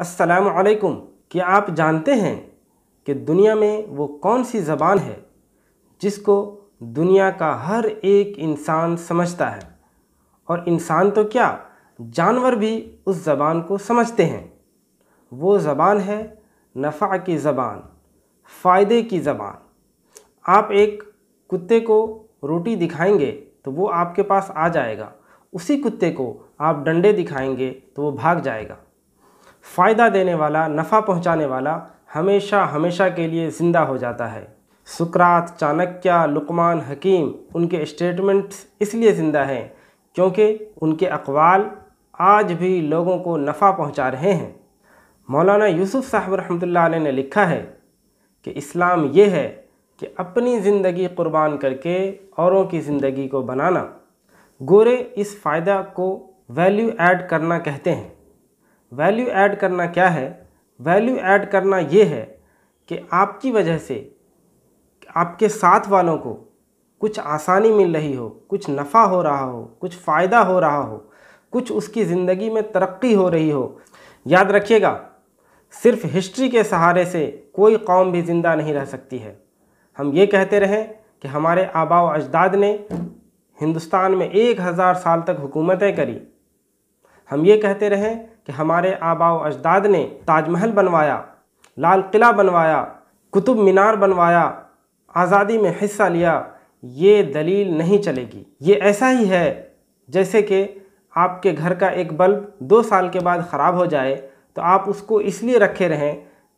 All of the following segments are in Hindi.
असलकुम क्या आप जानते हैं कि दुनिया में वो कौन सी ज़बान है जिसको दुनिया का हर एक इंसान समझता है और इंसान तो क्या जानवर भी उस ज़बान को समझते हैं वो ज़बान है नफ़ा की ज़बान फ़ायदे की ज़बान आप एक कुत्ते को रोटी दिखाएंगे तो वो आपके पास आ जाएगा उसी कुत्ते को आप डंडे दिखाएंगे तो वो भाग जाएगा फ़ायदा देने वाला नफ़ा पहुंचाने वाला हमेशा हमेशा के लिए ज़िंदा हो जाता है सुकरात चाणक्य लुकमान हकीम उनके स्टेटमेंट्स इसलिए ज़िंदा हैं क्योंकि उनके अकवाल आज भी लोगों को नफ़ा पहुंचा रहे हैं मौलाना यूसुफ़ साहब रहमतुल्लाह ने लिखा है कि इस्लाम ये है कि अपनी ज़िंदगी कुर्बान करके औरों की ज़िंदगी को बनाना गोरे इस फ़ायदा को वैल्यू ऐड करना कहते हैं वैल्यू ऐड करना क्या है वैल्यू ऐड करना ये है कि आपकी वजह से आपके साथ वालों को कुछ आसानी मिल रही हो कुछ नफ़ा हो रहा हो कुछ फ़ायदा हो रहा हो कुछ उसकी ज़िंदगी में तरक्की हो रही हो याद रखिएगा सिर्फ हिस्ट्री के सहारे से कोई कौम भी ज़िंदा नहीं रह सकती है हम ये कहते रहें कि हमारे आबा अजदाद ने हिंदुस्तान में एक हज़ार साल तक हुकूमतें करी हम ये कहते रहें कि हमारे आबा अजदाद ने ताजमहल बनवाया लाल किला बनवाया कुतुब मीनार बनवाया आज़ादी में हिस्सा लिया ये दलील नहीं चलेगी ये ऐसा ही है जैसे कि आपके घर का एक बल्ब दो साल के बाद ख़राब हो जाए तो आप उसको इसलिए रखे रहें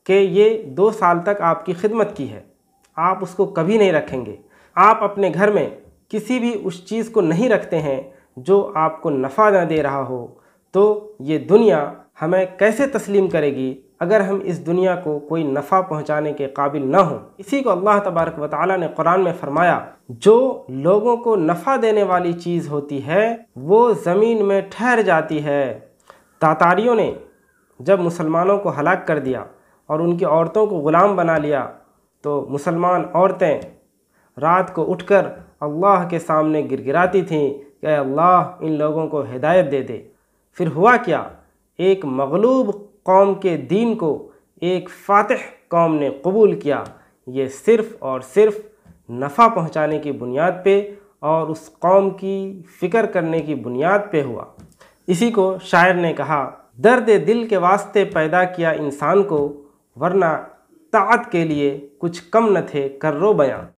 कि ये दो साल तक आपकी खिदमत की है आप उसको कभी नहीं रखेंगे आप अपने घर में किसी भी उस चीज़ को नहीं रखते हैं जो आपको नफ़ा न दे रहा हो तो ये दुनिया हमें कैसे तस्लीम करेगी अगर हम इस दुनिया को कोई नफ़ा पहुंचाने के काबिल ना हो इसी को अल्लाह तबारक व ताली ने कुरान में फरमाया जो लोगों को नफ़ा देने वाली चीज़ होती है वो ज़मीन में ठहर जाती है तातारियों ने जब मुसलमानों को हलाक कर दिया और उनकी औरतों को ग़ुलाम बना लिया तो मुसलमान औरतें रात को उठकर अल्लाह के सामने गिरगिराती थीं कि अल्लाह इन लोगों को हिदायत दे दे फिर हुआ क्या एक मगलूब कौम के दीन को एक फ़ातह कौम ने कबूल किया ये सिर्फ़ और सिर्फ़ नफ़ा पहुंचाने की बुनियाद पे और उस कौम की फ़िक्र करने की बुनियाद पे हुआ इसी को शायर ने कहा दर्द दिल के वास्ते पैदा किया इंसान को वरना तात के लिए कुछ कम न थे कर रो बयाँ